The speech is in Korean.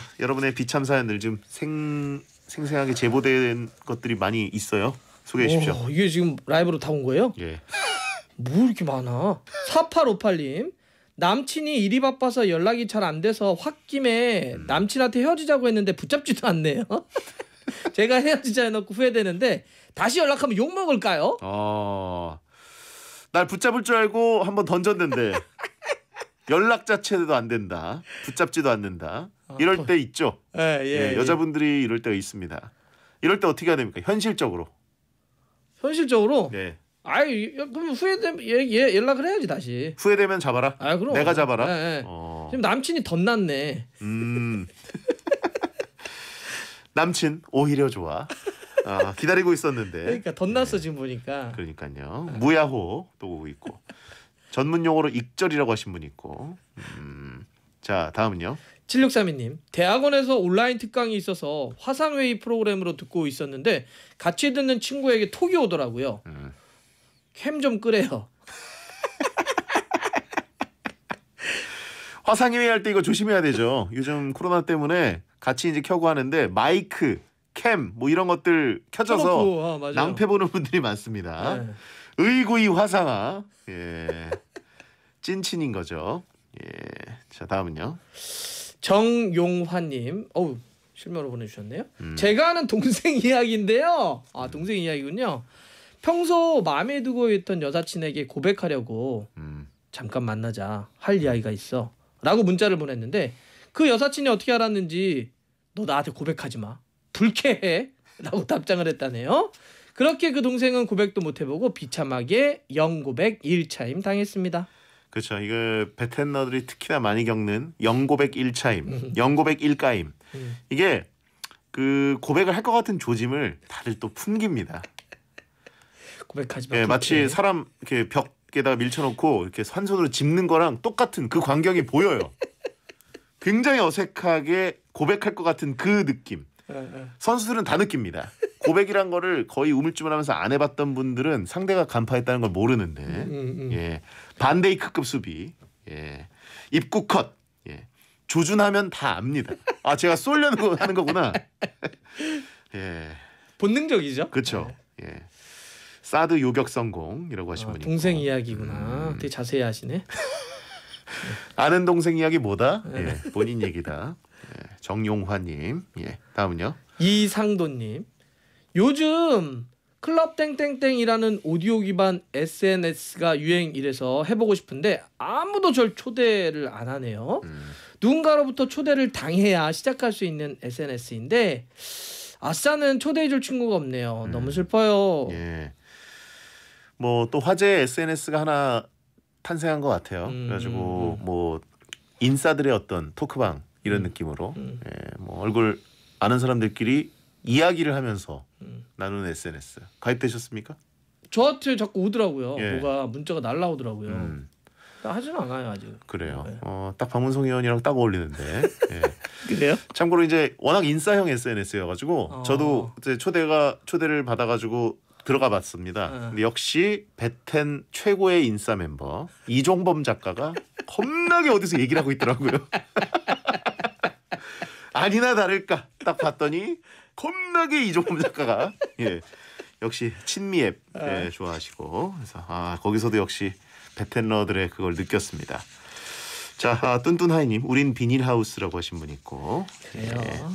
여러분의 비참 사연을 지금 생 생생하게 제보된 것들이 많이 있어요. 소개해 주십시오. 오, 이게 지금 라이브로 다 온 거예요? 예. 뭐 이렇게 많아? 4858님. 남친이 일이 바빠서 연락이 잘 안 돼서 홧김에 음. 남친한테 헤어지자고 했는데 붙잡지도 않네요. 제가 헤어지자 해놓고 후회되는데 다시 연락하면 욕 먹을까요? 어... 날 붙잡을 줄 알고 한번 던졌는데 연락 자체도 안 된다. 붙잡지도 않는다. 아, 이럴 때 있죠. 예, 예, 예, 예, 여자분들이 이럴 때가 있습니다. 이럴 때 어떻게 해야 됩니까? 현실적으로. 현실적으로. 예. 아이 그럼 후회되면 얘, 얘 연락을 해야지 다시. 후회되면 잡아라. 아 그럼. 내가 잡아라. 예, 예. 어. 지금 남친이 덧났네. 음. 남친 오히려 좋아. 아, 기다리고 있었는데. 그러니까 덧났어 네. 예. 지금 보니까. 그러니까요. 아. 무야호 또 오고 있고. 전문 용어로 익절이라고 하신 분이 있고. 음. 자, 다음은요. 7632님, 대학원에서 온라인 특강이 있어서 화상회의 프로그램으로 듣고 있었는데 같이 듣는 친구에게 톡이 오더라고요. 음. 캠좀 끄래요. 화상회의 할 때 이거 조심해야 되죠. 요즘 코로나 때문에 같이 이제 켜고 하는데 마이크, 캠 뭐 이런 것들 켜져서 아, 낭패 보는 분들이 많습니다. 네. 의구이 화상아. 예. 찐친인 거죠. 예. 자 다음은요. 정용환님, 어우 실명으로 보내주셨네요. 음. 제가 아는 동생 이야기인데요. 아 음. 동생 이야기군요. 평소 마음에 두고 있던 여사친에게 고백하려고 음. 잠깐 만나자 할 이야기가 있어라고 문자를 보냈는데 그 여사친이 어떻게 알았는지 너 나한테 고백하지 마 불쾌해라고 답장을 했다네요. 그렇게 그 동생은 고백도 못 해보고 비참하게 영고백 일차임 당했습니다. 그렇죠. 이게 베텐너들이 특히나 많이 겪는 영고백 일차임 영고백 일가임 이게 그 고백을 할 것 같은 조짐을 다들 또 품깁니다. 고백하지 마. 예, 마치 예. 사람 이렇게 벽에다가 밀쳐놓고 이렇게 한손로 짚는 거랑 똑같은 그 광경이 보여요. 굉장히 어색하게 고백할 것 같은 그 느낌. 예, 예. 선수들은 다 느낍니다. 고백이란 거를 거의 우물쭈물하면서 안 해봤던 분들은 상대가 간파했다는 걸 모르는데 음, 음. 음. 예 반데이크급 수비 예 입구 컷 예. 조준하면 다 압니다. 아 제가 쏠려는 거 하는 거구나. 예 본능적이죠. 그렇죠. 예. 사드 요격 성공이라고 하신 아, 분이 동생 이야기구나. 음. 되게 자세히 하시네. 네. 아는 동생 이야기 뭐다? 네. 예, 본인 얘기다. 예, 정용화님. 예, 다음은요. 이상도님. 요즘 클럽 땡땡땡이라는 오디오 기반 SNS가 유행이래서 해보고 싶은데 아무도 절 초대를 안 하네요. 음. 누군가로부터 초대를 당해야 시작할 수 있는 SNS인데 아싸는 초대해줄 친구가 없네요. 음. 너무 슬퍼요. 예. 뭐또 화제 SNS가 하나 탄생한 것 같아요. 음. 그래가지고 뭐 인싸들의 어떤 토크방 이런 음. 느낌으로 음. 예, 뭐 얼굴 아는 사람들끼리 이야기를 하면서 나누는 SNS 가입되셨습니까? 저한테 자꾸 오더라고요. 예. 뭐가 문자가 날라오더라고요. 음. 그러니까 하진 않아요 아직. 그래요. 네. 어딱 박문성 의원이랑 딱 어울리는데. 예. 그래요? 참고로 이제 워낙 인싸형 SNS여가지고 어. 저도 이제 초대가 초대를 받아가지고 들어가봤습니다. 네. 근데 역시 베텐 최고의 인싸 멤버 이종범 작가가 겁나게 어디서 얘기를 하고 있더라고요. 아니나 다를까 딱 봤더니 겁나게 이종범 작가가 예 역시 친미앱 예, 아. 좋아하시고 그래서 아 거기서도 역시 베텐러들의 그걸 느꼈습니다. 자 아, 뚠뚠하이님 우린 비닐하우스라고 하신 분 있고 그래요. 예.